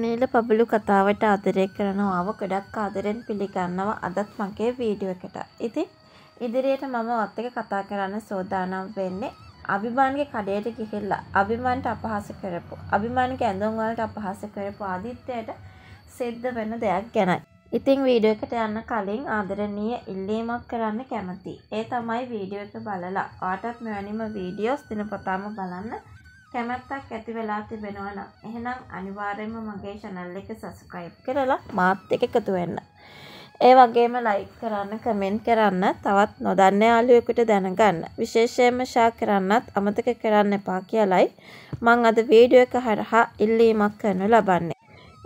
නීල පබලු කතාවට ආදරය කරනවා අව ගොඩක් ආදරෙන් පිළිගන්නවා අදත් මගේ වීඩියෝ එකට. ඉතින් ඉදිරියට මම ඔත් එක කතා කරන්න සෝදානම් වෙන්නේ අභිමාන්ගේ කඩේට ගිහිල්ලා අභිමාන්ට අපහාස කරපු අභිමාන්ගේ ඇඳුම් වලට අපහාස කරපු ආදිත්‍යයට සිද්ධ වෙන දෙයක් ගැනයි. ඉතින් වීඩියෝ එකට යන්න කලින් ආදරණීය ඉල්ලීමක් කරන්න කැමතියි. ඒ තමයි වීඩියෝ එක බලලා ආටත් මෙවැනිම වීඩියෝස් දිනපතාම බලන්න කැමැත්තක් ඇති වෙලා තිබෙනවා නම් එහෙනම් අනිවාර්යයෙන්ම මගේ channel එක subscribe කරලා මාත් එක්ක එකතු වෙන්න. ඒ වගේම ලයික් කරන්න කමෙන්ට් කරන්න තවත් නොදන්න යාළුවෙකුට දැනගන්න විශේෂයෙන්ම ෂා කරන්නත් අමතක කරන්න එපා කියලයි මං අද වීඩියෝ එක හරහා ඉල්ලීමක් කරනු ලබන්නේ.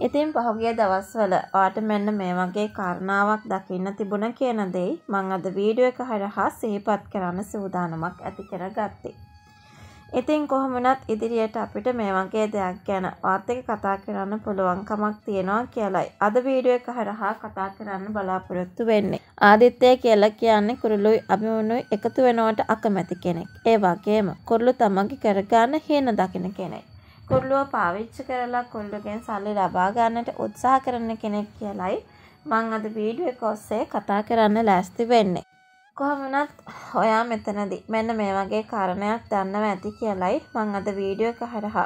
ඉතින් පහුගිය දවස්වල ඔයාට මෙන්න මේ වගේ කාරණාවක් දකින්න තිබුණ කියන දෙයි මං අද වීඩියෝ එක හරහා සිහිපත් කරන්න සූදානමක් ඇති කරගත්තේ. ඉතින් කොහොමනත් ඉදිරියට අපිට මේ වගේ දෙයක් ගැන වත් එක කතා කරන්න පුළුවන්කමක් තියෙනවා කියලයි. අද වීඩියෝ එක හරහා කතා කරන්න බලාපොරොත්තු වෙන්නේ. ආදිත්‍ය කියලා කියන්නේ කුරුළුයි අභිමුණුයි එකතු වෙනවට අකමැති කෙනෙක්. ඒ වගේම කුරුළු තමන්ගේ කරගන්න හේන දකින කෙනෙක්. කුරුළුව පාවිච්චි කරලා කුරුළුගෙන් සල්ලි ලබා ගන්නට උත්සාහ කරන කෙනෙක් කියලයි මං අද වීඩියෝ එක ඔස්සේ කතා කරන්න ලෑස්ති වෙන්නේ. කොහොමනත් ඔයා මෙතනදි මෙන්න මේ වගේ කාරණයක් දන්නව ඇති කියලයි මං අද වීඩියෝ එක හරහා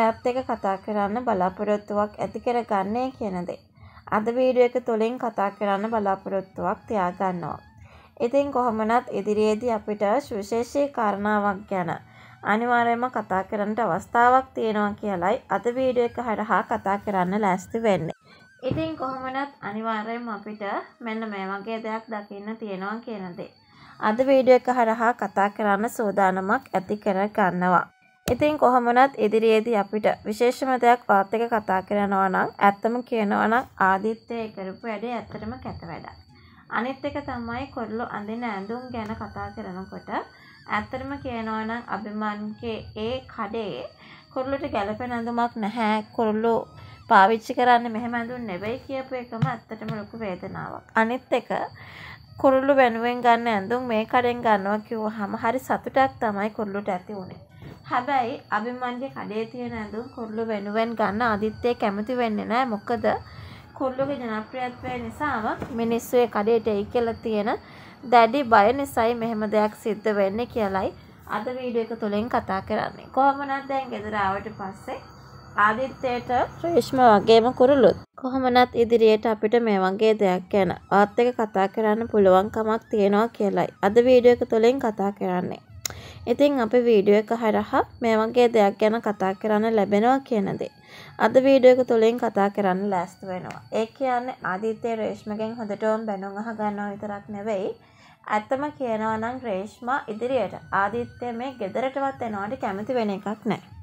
ඔයත් එක කතා කරන්න බලාපොරොත්තුවක් ඇති කරගන්නේ කියන දේ. අද වීඩියෝ එක තුලින් කතා කරන්න බලාපොරොත්තුවක් තියාගන්නවා. ඉතින් කොහොමනත් ඉදිරියේදී අපිට සුවිශේෂී කාරණාවක් ගැන අනිවාර්යයෙන්ම කතා කරන්නට අවස්ථාවක් තියෙනවා කියලයි අද වීඩියෝ එක හරහා කතා කරන්න ලෑස්ති වෙන්නේ. ඉතින් කොහොමනත් අනිවාර්යයෙන්ම අපිට මෙන්න මේ වගේ දෙයක් දකින්න තියෙනවා කියන දේ. අද වීඩියෝ එක හරහා කතා කරන්න සූදානමක් ඇති කර ගන්නවා. ඉතින් කොහොමනත් ඉදිරියේදී අපිට විශේෂම දෙයක් ඔයත් එක්ක කතා කරනවා නම් ඇත්තම කියනවා නම් ආදිත්‍යය කරපු වැඩේ ඇත්තටම කැත වැඩක්. අනිත් එක තමයි කොල්ලෝ අඳින ඇඳුම් ගැන කතා කරනකොට ඇත්තටම කියනවා නම් අභිමාන්ගේ ඒ කඩේ කොල්ලොට ගැලපෙන ඇඳුමක් නැහැ. කොල්ලෝ පාවිච්චි කරන්න මෙහෙම ඇඳුම් නෙවෙයි කියපු එකම ඇත්තටම ලොකු වේදනාවක්. අනිත් එක කුරුල්ලු වෙනුවෙන් ගන්න ඇඳුම් මේ කඩෙන් ගන්නවා කිව්වහම හරි සතුටක් තමයි කුරුල්ලුට ඇති උනේ. හැබැයි අභිමන්ගේ කඩේ තියෙන ඇඳුම් කුරුල්ලු වෙනුවෙන් ගන්න ආදිත්‍ය කැමති වෙන්නේ නැහැ. මොකද කුරුල්ලුගේ ජනප්‍රියත්වය නිසාම මිනිස්සු ඒ කඩේට එයි කියලා තියෙන දැඩි බය නිසායි මෙහෙම දෙයක් සිද්ධ වෙන්නේ කියලයි අද වීඩියෝ එක තුලින් කතා කරන්නේ. කොහොම නත් දැන් ගෙදර ආවට පස්සේ ආදිත්‍යයට ශ්‍රේෂ්ම වගේම කුරුලුත් කොහොමනත් ඉදිරියට අපිට මේ වගේ දෙයක් ගැන ආත් එක කතා කරන්න පුළුවන් කමක් තියෙනවා කියලයි අද වීඩියෝ එක තුළින් කතා කරන්නේ. ඉතින් අපි වීඩියෝ එක හරහා මේ වගේ දෙයක් ගැන කතා කරන්න ලැබෙනවා කියන දේ. අද වීඩියෝ එක තුළින් කතා කරන්න ලෑස්ති වෙනවා. ඒ කියන්නේ ආදිත්‍ය රේෂ්මගෙන් හොඳටම බැනුම් අහ ගන්නවා විතරක් නෙවෙයි. ඇත්තම කියනවා නම් රේෂ්මා ඉදිරියට ආදිත්‍ය මේ ගෙදරටවත් එනවාට කැමති වෙන එකක් නැහැ.